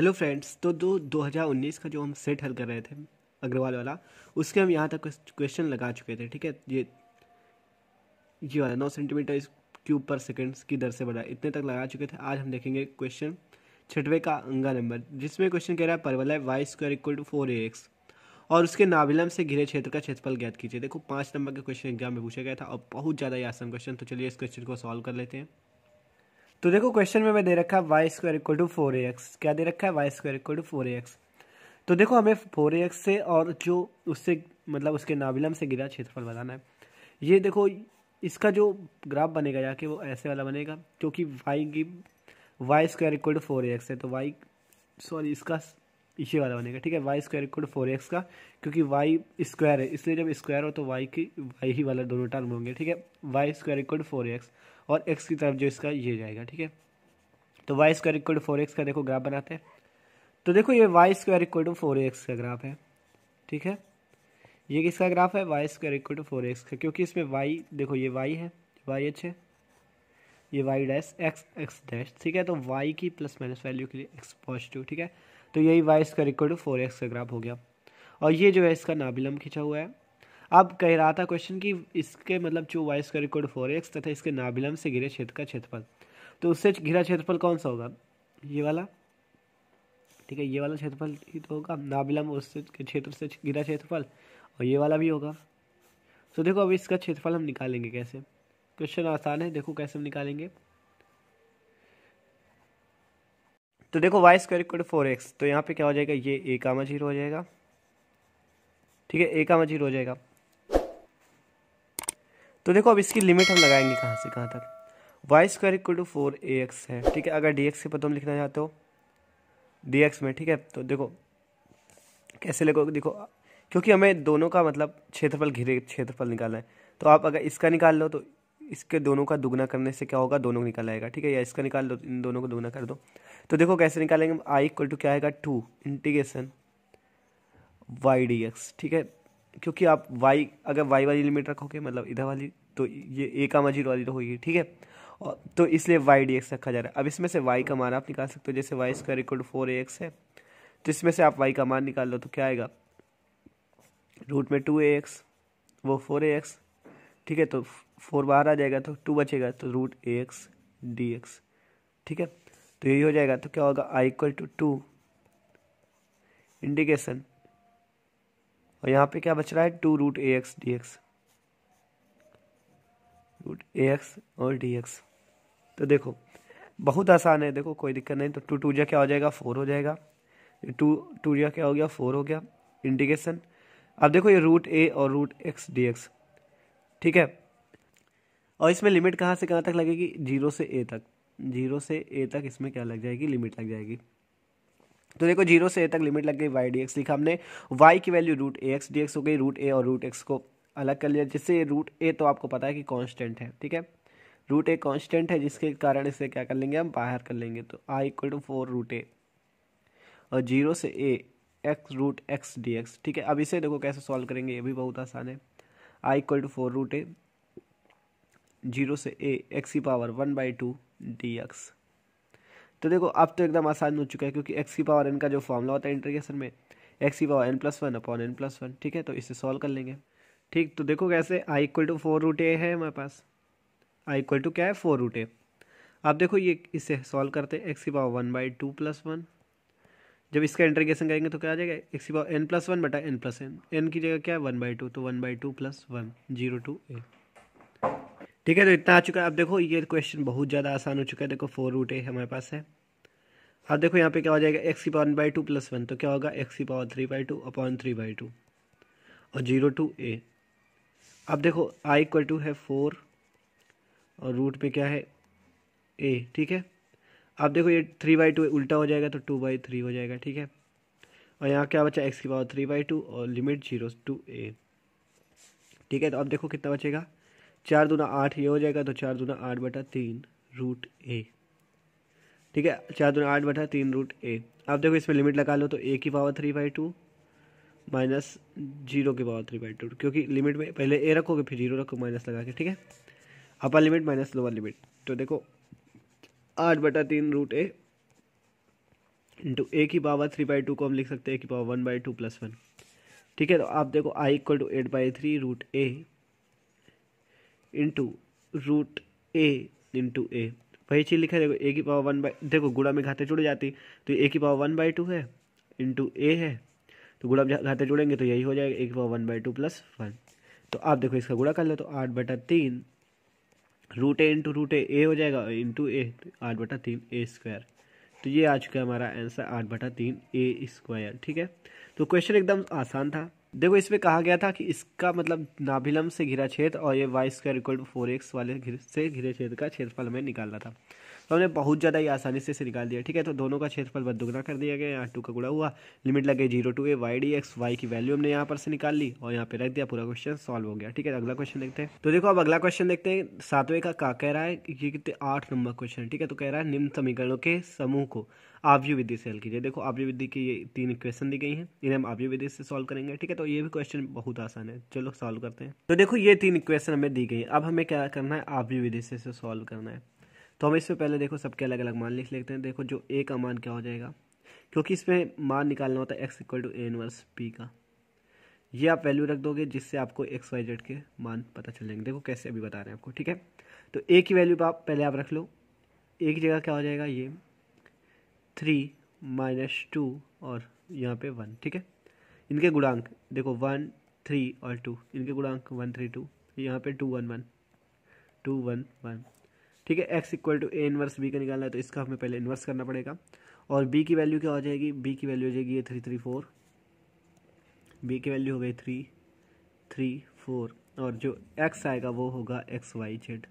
hello friends तो हजार 2019 का जो हम सेट हल कर रहे थे अग्रवाल वाला उसके हम यहाँ तक क्वेश्चन लगा चुके थे ठीक है ये ये वाला नौ सेंटीमीटर क्यूब पर सेकेंड की दर से बढ़ा इतने तक लगा चुके थे आज हम देखेंगे क्वेश्चन छठवें का अंगा नंबर जिसमें क्वेश्चन कह रहा है परवल है Y square equal to four A x और उसके नाविलम से घिरे क्षेत्र का क्षेत्रफल ज्ञात कीजिए देखो पाँच नंबर का क्वेश्चन एग्जाम में पूछा गया था और बहुत ज़्यादा ही आसान क्वेश्चन तो चलिए इस क्वेश्चन को सॉल्व कर लेते हैं तो देखो क्वेश्चन में मैं दे रखा है Y square equal to four A X क्या दे रखा है Y square equal to four A X तो देखो हमें फोर ए एक्स से और जो उससे मतलब उसके नाविलम से गिरा क्षेत्रफल बताना है ये देखो इसका जो ग्राफ बनेगा जाके वो ऐसे वाला बनेगा क्योंकि वाई की Y square equal to four A x है तो वाई सॉरी इसका इसी वाला बनेगा ठीक है Y square equal to four X का क्योंकि वाई स्क्वायर है इसलिए जब स्क्वायर हो तो वाई की वाई ही वाला दोनों टर्म होंगे ठीक है Y square equal to four X और एक्स की तरफ जो इसका ये जाएगा ठीक है तो Y square equal to four X का देखो ग्राफ बनाते हैं तो देखो ये Y square equal to four X का ग्राफ है ठीक है ये किसका ग्राफ है Y square equal to four X का क्योंकि इसमें वाई देखो ये वाई है वाई एच है ये Y dash X X dash ठीक है तो वाई की प्लस माइनस वैल्यू के लिए एक्स पॉजिटिव ठीक है तो यही Y square equal to four X का ग्राफ हो गया और ये जो है इसका नाबिलम खींचा हुआ है अब कह रहा था क्वेश्चन कि इसके मतलब जो Y square equal to four X तथा इसके नाभिलम से घिरे क्षेत्र का क्षेत्रफल तो उससे घिरा क्षेत्रफल कौन सा होगा ये वाला ठीक है ये वाला क्षेत्रफल ही तो होगा नाभिलम उससे क्षेत्र से घिरा क्षेत्रफल और ये वाला भी होगा तो देखो अब इसका क्षेत्रफल हम निकालेंगे कैसे क्वेश्चन आसान है देखो कैसे हम निकालेंगे तो देखो Y square equal four X तो यहाँ पे क्या हो जाएगा ये ए का मजीर हो जाएगा ठीक है ए का मजीर हो जाएगा तो देखो अब इसकी लिमिट हम लगाएंगे कहाँ से कहाँ तक Y square equal to four A x है ठीक है अगर डी एक्स के पद हम लिखना चाहते हो डी एक्स में ठीक है तो देखो कैसे लगोगे देखो क्योंकि हमें दोनों का मतलब क्षेत्रफल घिरे क्षेत्रफल निकालना है तो आप अगर इसका निकाल लो तो इसके दोनों का दुगना करने से क्या होगा दोनों निकाल आएगा ठीक है या इसका निकाल लो इन दोनों को दुगना कर दो तो देखो कैसे निकालेंगे आई इक्वल टू क्या आएगा two integration Y D x ठीक है क्योंकि आप वाई अगर वाई वाली लिमिट रखोगे मतलब इधर वाली तो ये ए का जीरो वाली तो होगी ठीक है तो इसलिए वाई डी एक्स रखा जा रहा है अब इसमें से वाई का मान आप निकाल सकते हो जैसे y square equal to four A x है तो इसमें से आप वाई का मान निकाल लो तो क्या आएगा रूट में टू ए एक्स वो फोर ए एक्स ठीक है तो फोर बाहर आ जाएगा तो टू बचेगा तो root a x d x ठीक है तो यही हो जाएगा तो क्या होगा I equal to two indication और यहाँ पे क्या बच रहा है two root a x d x root a x और डी एक्स तो देखो बहुत आसान है देखो कोई दिक्कत नहीं तो टू टू जा क्या हो जाएगा फोर हो जाएगा टू टू जा क्या हो गया फोर हो गया इंडिकेशन अब देखो ये रूट ए और रूट एक्स डी एक्स ठीक है और इसमें लिमिट कहाँ से कहाँ तक लगेगी जीरो से ए तक जीरो से ए तक इसमें क्या लग जाएगी लिमिट लग जाएगी तो देखो जीरो से ए तक लिमिट लग गई वाई डी एक्स लिखा हमने वाई की value root a x d x हो गई रूट ए और रूट एक्स को अलग कर लिया जिससे रूट ए तो आपको पता है कि कांस्टेंट है ठीक है रूट ए कांस्टेंट है जिसके कारण इसे क्या कर लेंगे हम बाहर कर लेंगे तो I equal to four root a और जीरो से a x root x d x ठीक है अब इसे देखो कैसे सॉल्व करेंगे ये भी बहुत आसान है I equal to four root a zero से ए एक्स की power one by two d x तो देखो अब तो एकदम आसान हो चुका है क्योंकि एक्स की पावर एन का जो फॉर्मूला होता है इंटरगेशन में एक्स की power n plus one upon n plus one ठीक है तो इसे सॉल्व कर लेंगे ठीक तो देखो कैसे I equal to four root a है हमारे पास आई इक्वल टू क्या है फोर रूट ए आप देखो ये इसे सॉल्व करते हैं एक्स की power one by two plus one जब इसका इंटरगेशन करेंगे तो क्या आ जाएगा एक्स की पावर एन प्लस वन बटा एन प्लस एन एन की जगह क्या है वन बाई टू तो one by two plus one zero to a ठीक है तो इतना आ चुका है अब देखो ये क्वेश्चन बहुत ज़्यादा आसान हो चुका है देखो फोर रूट ए हमारे पास है अब देखो यहाँ पे क्या हो जाएगा एक्स की power by two plus one तो क्या होगा एक्स की power three by two upon three by two और जीरो टू ए अब देखो आई इक्वल टू है फोर और रूट में क्या है ए ठीक है अब देखो ये थ्री बाई टू उल्टा हो जाएगा तो टू बाई थ्री हो जाएगा ठीक है और यहाँ क्या बचा एक्स की पावर थ्री बाई टू और लिमिट जीरो टू ए ठीक है तो अब देखो कितना बचेगा चार दूना आठ ये हो जाएगा तो चार दूना आठ बटा तीन रूट ए ठीक है चार दूना आठ बटा तीन रूट ए आप देखो इसमें लिमिट लगा लो तो ए की power three by two minus zero की पावर थ्री बाई टू क्योंकि लिमिट में पहले ए रखोगे फिर जीरो रखो माइनस लगा के ठीक है upper limit minus lower limit तो देखो आठ बटा तीन रूट ए इंटू ए की पावर थ्री बाई टू को हम लिख सकते हैं ए की power one by two plus one ठीक है तो आप देखो I equal to eight by three root a into root a into a वही चीज़ लिखा है देखो ए की पावर वन बाई देखो गुड़ा में घाते जुड़ जाती तो ए की पावर वन बाई टू है इंटू ए है तो गुड़ा में घाते जुड़ेंगे तो यही हो जाएगा ए की power one by two plus one तो आप देखो इसका गुड़ा कर लो तो आठ बटा तीन root a into root a a हो जाएगा इंटू ए तो आठ बटा तीन ए स्क्वायर तो ये आ चुका है हमारा आंसर आठ बटा तीन ए स्क्वायर ठीक है तो क्वेश्चन एकदम आसान था देखो इसमें कहा गया था कि इसका मतलब नाभिलम से घिरा क्षेत्र और ये Y square equal to four x वाले से घिरे क्षेत्र का क्षेत्रफल हमें निकालना था तो हमने बहुत ज़्यादा ही आसानी से इसे निकाल दिया ठीक है तो दोनों का क्षेत्रफल बद दुगना कर दिया गया यहाँ टू का गुड़ा हुआ लिमिट लगे zero to a y D x y की वैल्यू हमने यहाँ पर से निकाल ली और यहाँ पे रख दिया पूरा क्वेश्चन सॉल्व हो गया ठीक है तो अगला क्वेश्चन देखते हैं तो देखो अब अगला क्वेश्चन देखते हैं सातवें का का कह रहा है ये कितने आठ नंबर क्वेश्चन ठीक है तो कह रहा है निम्न समीकरणों के समूह को आवजी विधि से हल कीजिए देखो आव्य विधि की ये तीन इक्वेशन दी गई हैं इन्हें हम आवजी विधि से सॉल्व करेंगे ठीक है तो ये भी क्वेश्चन बहुत आसान है चलो सॉल्व करते हैं तो देखो ये तीन इक्वेशन हमें दी गई है अब हमें क्या करना है आवजी विधि से सॉल्व करना है तो हम इसमें पहले देखो सबके अलग अलग मान लिख लेते हैं देखो जो ए का मान क्या हो जाएगा क्योंकि इसमें मान निकालना होता है x equal to a inverse P का ये आप वैल्यू रख दोगे जिससे आपको एक्स वाई जेड के मान पता चल जाएंगे देखो कैसे अभी बता रहे हैं आपको ठीक है तो ए की वैल्यू आप पहले आप रख लो एक जगह क्या हो जाएगा ये थ्री माइनस टू और यहाँ पे वन ठीक है इनके गुणांक देखो वन थ्री और टू इनके गुणांक वन थ्री टू यहाँ पे two one one two one one ठीक है x equal to a inverse B का निकालना है तो इसका हमें पहले इन्वर्स करना पड़ेगा और बी की वैल्यू क्या हो जाएगी बी की वैल्यू हो जाएगी ये थ्री थ्री फोर बी की वैल्यू हो गई थ्री थ्री फोर और जो एक्स आएगा वो होगा एक्स वाई जेड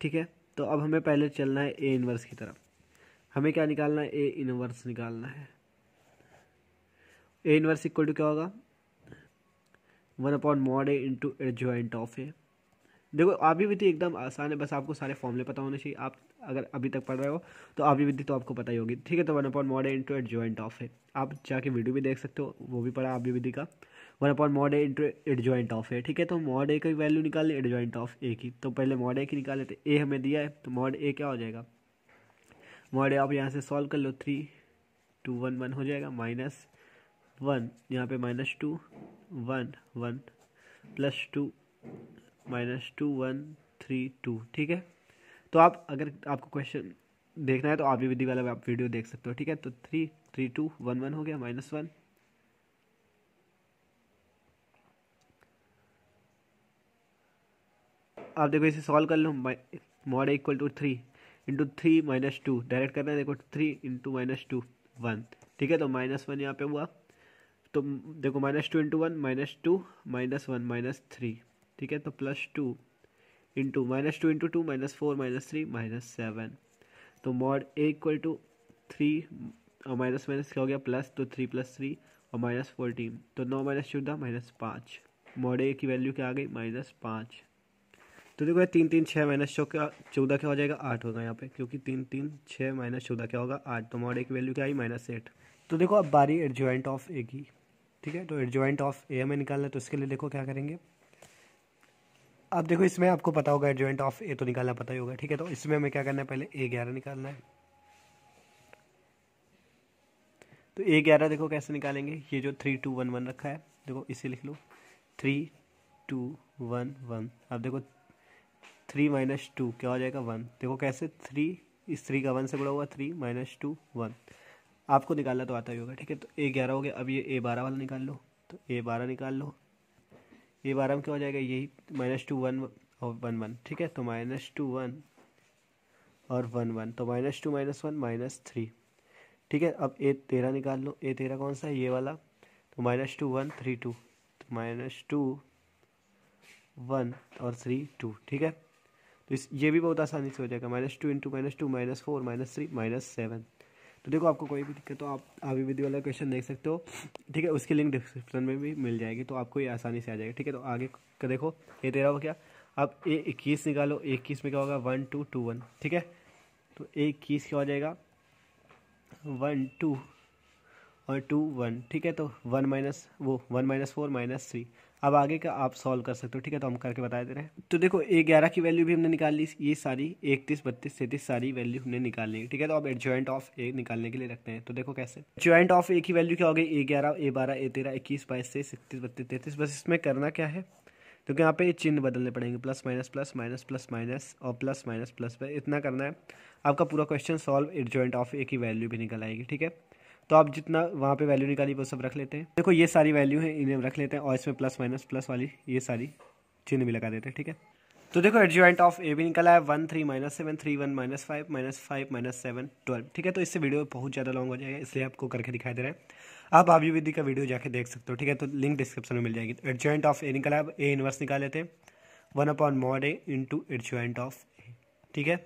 ठीक है तो अब हमें पहले चलना है ए इनवर्स की तरफ हमें क्या निकालना है ए इनवर्स निकालना है ए इनवर्स इक्वल टू क्या होगा one upon mod a into joint of a देखो आबी विधि एकदम आसान है बस आपको सारे फॉर्मूले पता होने चाहिए आप अगर अभी तक पढ़ रहे हो तो आबी विधि तो आपको पता ही होगी ठीक है तो one upon mod a into eight joint of है आप जाके वीडियो भी देख सकते हो वो भी पढ़ा आबी विधि का one upon mod a into eight joint of है ठीक है तो मॉड ए की वैल्यू निकाल लें एट ज्वाइंट ऑफ ए की तो पहले मॉड ए की निकाल लेते ए हमें दिया है तो मॉड ए क्या हो जाएगा मॉड ए आप यहाँ से सॉल्व कर लो थ्री टू वन वन हो जाएगा माइनस वन यहाँ पे minus two one one plus two minus two one three two ठीक है तो आप अगर आपको क्वेश्चन देखना है तो आप भी विधि वाला आप वीडियो देख सकते हो ठीक है तो three three two one one हो गया माइनस वन आप देखो इसे सॉल्व कर लो mod equal to three into three minus two direct करना है देखो three into minus two one ठीक है तो माइनस वन यहाँ पे हुआ तो देखो minus two into one minus two minus one minus three ठीक है तो plus two into minus two into two minus four minus three minus seven तो mod a equal to three और माइनस माइनस क्या हो गया प्लस तो three plus three और माइनस फोर्टीन तो नौ माइनस चौदह माइनस पाँच मॉड ए की वैल्यू क्या आ गई माइनस पाँच तो देखो तीन तीन छः माइनस चौदह क्या हो जाएगा आठ होगा यहाँ पे क्योंकि तीन तीन छः माइनस चौदह क्या होगा आठ तो मॉड ए की वैल्यू क्या आई माइनस एट तो देखो अब बारी एडजॉइंट ऑफ ए की ठीक है तो एडजॉइंट ऑफ ए हमें निकालना है तो इसके लिए देखो क्या करेंगे अब देखो इसमें आपको पता होगा एडजॉइंट ऑफ ए तो निकालना पता ही होगा ठीक है तो इसमें हमें क्या करना है पहले ए ग्यारह निकालना है तो ए ग्यारह देखो कैसे निकालेंगे ये जो थ्री टू वन वन रखा है देखो इसे लिख लो थ्री टू वन वन अब देखो थ्री माइनस टू क्या हो जाएगा वन देखो कैसे थ्री इस थ्री का वन से बड़ा हुआ थ्री माइनस टू वन आपको निकालना तो आता ही होगा ठीक है तो ए ग्यारह हो गया अब ये ए बारह वाला निकाल लो तो ए बारह निकाल लो ये बारह में क्या हो जाएगा यही माइनस टू वन और वन वन ठीक है तो माइनस टू वन और वन वन तो minus two minus one minus three ठीक है अब ए तेरह निकाल लो ए तेरह कौन सा है ये वाला तो minus two one three two तो माइनस टू वन और थ्री टू ठीक है तो इस ये भी बहुत आसानी से हो जाएगा minus two into minus two minus four minus three minus seven तो देखो आपको कोई भी दिक्कत हो आप अभी विधि वाला क्वेश्चन देख सकते हो ठीक है उसकी लिंक डिस्क्रिप्शन में भी मिल जाएगी तो आपको ये आसानी से आ जाएगा ठीक है तो आगे का देखो ये तेरह हो क्या अब ए इक्कीस निकालो इक्कीस में क्या होगा वन टू टू वन ठीक है तो ए इक्कीस क्या हो जाएगा वन टू और टू वन ठीक है तो वन माइनस वो one minus four minus three अब आगे का आप सॉल्व कर सकते हो ठीक है तो हम करके बता दे रहे हैं तो देखो ए ग्यारह की वैल्यू भी हमने निकाल ली ये सारी इकतीस बत्तीस सैंतीस सारी वैल्यू हमने निकालनी है ठीक है तो अब एडजॉइंट ऑफ ए निकालने के लिए रखते हैं तो देखो कैसे ज्वाइंट ऑफ ए की वैल्यू क्या हो गई ए ग्यारह ए बारह ए तेरह इक्कीस बाईस तेईस इकतीस बत्तीस तैतीस बस इसमें करना क्या है तो यहाँ पे चिन्ह बदलने पड़ेंगे plus minus plus minus plus minus और प्लस माइनस प्लस पर इतना करना है आपका पूरा question solve adjoint of a की वैल्यू भी निकल आएगी ठीक है तो आप जितना वहाँ पे वैल्यू निकाली वो सब रख लेते हैं देखो ये सारी वैल्यू है इन्हें रख लेते हैं और इसमें प्लस माइनस प्लस वाली ये सारी चिन्ह भी लगा देते हैं ठीक है तो देखो एडजॉइंट ऑफ ए भी निकला है one three minus seven three one minus five minus five minus seven twelve ठीक है तो इससे वीडियो बहुत ज़्यादा लॉन्ग हो जाएगा इसलिए आपको करके दिखाई दे रहा है आप आबी विधि का वीडियो जाके देख सकते हो ठीक है तो लिंक डिस्क्रिप्शन में मिल जाएगी तो एडजॉइंट ऑफ ए निकला है ए इनवर्स निकाल लेते हैं one upon mod a into adjoint of a ठीक है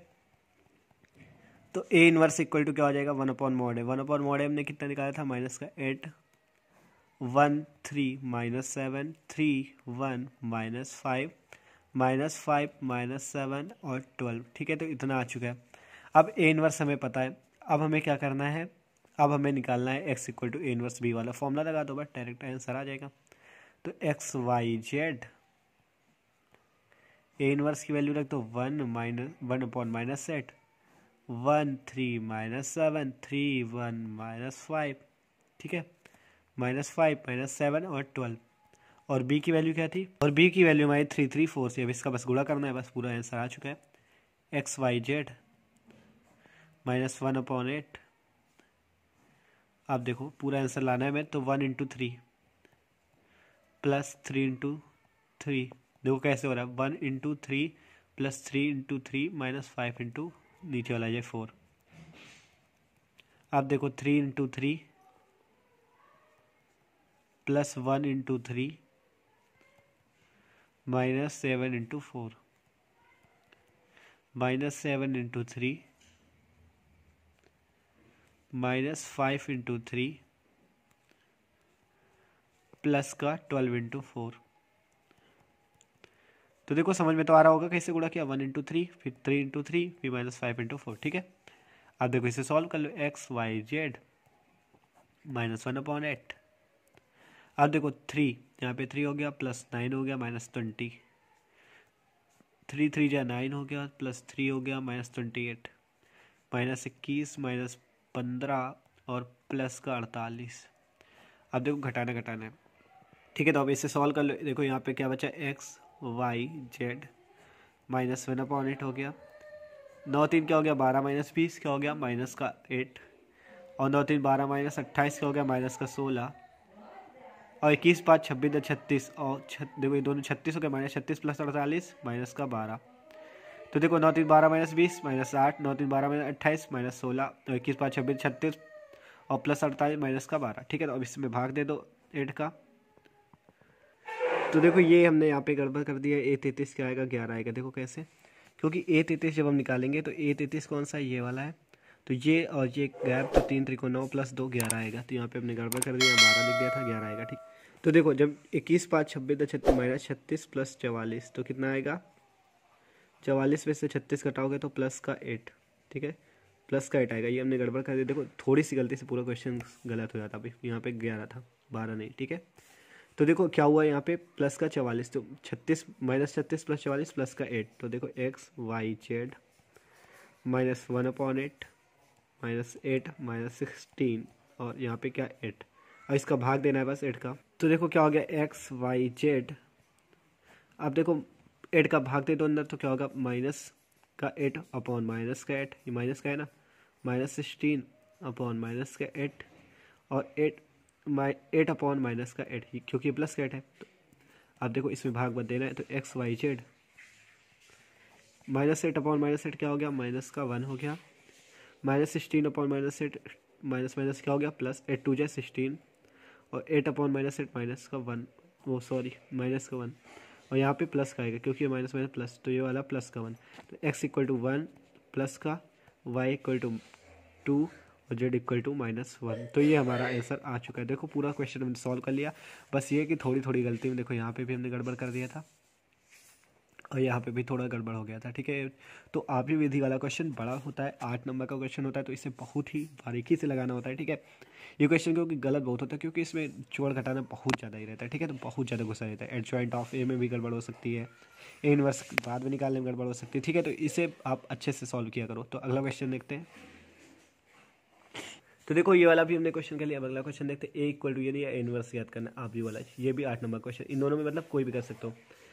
तो ए इनवर्स इक्वल टू क्या हो जाएगा वन अपॉन मॉड है वन अपॉन मॉड है हमने कितना निकाला था माइनस का eight one three minus seven three one minus five minus five minus seven और ट्वेल्व ठीक है तो इतना आ चुका है अब ए इनवर्स हमें पता है अब हमें क्या करना है अब हमें निकालना है x equal to a inverse B वाला फॉर्मूला लगा दो बस डायरेक्ट आंसर आ जाएगा तो x y z a inverse की वैल्यू रख दो one minus one upon minus set one three minus seven three one minus five ठीक है माइनस फाइव माइनस सेवन और ट्वेल्व और बी की वैल्यू क्या थी और बी की वैल्यू हमारी थ्री थ्री फोर से अब इसका बस गुड़ा करना है बस पूरा आंसर आ चुका है x y z minus one upon eight आप देखो पूरा आंसर लाना है मैं तो one into three plus three into three देखो कैसे हो रहा है one into three plus three into three minus five into नीचे वाला जाए फोर अब देखो three into three plus one into three minus seven into four minus seven into three minus five into three plus का twelve into four तो देखो समझ में तो आ रहा होगा कैसे गुड़ा किया वन इंटू थ्री फिर थ्री इंटू थ्री फिर माइनस फाइव इंटू फोर ठीक है अब देखो इसे सॉल्व कर लो x y z minus one upon eight अब देखो थ्री यहाँ पे थ्री हो गया प्लस नाइन हो गया माइनस ट्वेंटी थ्री थ्री जहाँ नाइन हो गया प्लस थ्री हो गया माइनस ट्वेंटी एट माइनस इक्कीस माइनस पंद्रह और प्लस का अड़तालीस अब देखो घटाना घटाना है ठीक है तो अब इसे सॉल्व कर लो देखो यहाँ पे क्या बचा x y z minus one upon eight हो गया नौ तीन क्या हो गया बारह माइनस बीस क्या हो गया माइनस का एट और नौ तीन बारह माइनस अट्ठाईस क्या हो गया माइनस का सोलह और इक्कीस पाँच छब्बीस दस छत्तीस और देखो ये दोनों छत्तीस हो गया माइनस छत्तीस प्लस अड़तालीस माइनस का बारह तो देखो नौ तीन बारह माइनस बीस माइनस आठ नौ तीन बारह माइनस अट्ठाईस माइनस सोलह तो इक्कीस पाँच छब्बीस छत्तीस और प्लस अड़तालीस माइनस का बारह ठीक है तो अब इसमें भाग दे दो एट का तो देखो ये हमने यहाँ पे गड़बड़ कर दिया ए तैतीस क्या आएगा ग्यारह आएगा देखो कैसे क्योंकि ए तैतीस जब हम निकालेंगे तो ए तैतीस कौन सा ये वाला है तो ये और ये गैप तो तीन त्रिको नौ प्लस दो ग्यारह आएगा तो यहाँ पे हमने गड़बड़ कर दिया बारह लिख दिया था ग्यारह आएगा ठीक तो देखो जब इक्कीस पाँच छब्बीस दस छत्तीस माइनस छत्तीस प्लस चवालीस तो कितना आएगा चवालीस में से छत्तीस कटाओगे तो प्लस का एट ठीक है प्लस का एट आएगा ये हमने गड़बड़ कर दिया देखो थोड़ी सी गलती से पूरा क्वेश्चन गलत हो जाता अभी यहाँ पे ग्यारह था बारह नहीं ठीक है तो देखो क्या हुआ यहाँ पे प्लस का चवालीस तो छत्तीस माइनस छत्तीस प्लस चवालीस प्लस का एट तो देखो x y z minus one upon eight minus eight minus sixteen और यहाँ पे क्या एट और इसका भाग देना है बस एट का तो देखो क्या हो गया एक्स वाई जेड अब देखो एट का भाग दे दो अंदर तो क्या होगा माइनस का एट अपॉन माइनस का एट ये माइनस का है ना माइनस सिक्सटीन अपॉन माइनस का एट और एट माइ एट अपॉन माइनस का एट ही क्योंकि प्लस का एट है तो आप देखो इसमें भाग बद देना है तो x y z minus eight upon minus eight क्या हो गया माइनस का वन हो गया minus sixteen upon minus eight minus minus क्या हो गया प्लस एट टू जाए सिक्सटीन और eight upon minus eight minus का वन वो सॉरी माइनस का वन और यहाँ पे प्लस का आएगा क्योंकि माइनस माइनस प्लस तो ये वाला प्लस का वन तो x equal to one plus का वाई इक्वल टू टू और z equal to minus one तो ये हमारा आंसर आ चुका है देखो पूरा क्वेश्चन हमने सॉल्व कर लिया बस ये कि थोड़ी थोड़ी गलती में देखो यहाँ पे भी हमने गड़बड़ कर दिया था और यहाँ पे भी थोड़ा गड़बड़ हो गया था ठीक है तो आप ही विधि वाला क्वेश्चन बड़ा होता है आठ नंबर का क्वेश्चन होता है तो इसे बहुत ही बारीकी से लगाना होता है ठीक है ये क्वेश्चन क्योंकि गलत बहुत होता है क्योंकि इसमें जोड़ घटाना बहुत ज़्यादा ही रहता है ठीक है तो बहुत ज़्यादा गुस्सा रहता है एड ज्वाइंट ऑफ ए में भी गड़बड़ हो सकती है ए इनवर्स बाद में निकालने में गड़बड़ हो सकती है ठीक है तो इसे आप अच्छे से सॉल्व किया करो तो अगला क्वेश्चन देखते हैं तो देखो ये वाला भी हमने क्वेश्चन कर लिया अगला क्वेश्चन देखते ए इक्वल टू यानी इनवर्स याद करना आप भी वाला ये भी आठ नंबर क्वेश्चन इन दोनों में मतलब कोई भी कर सकते हो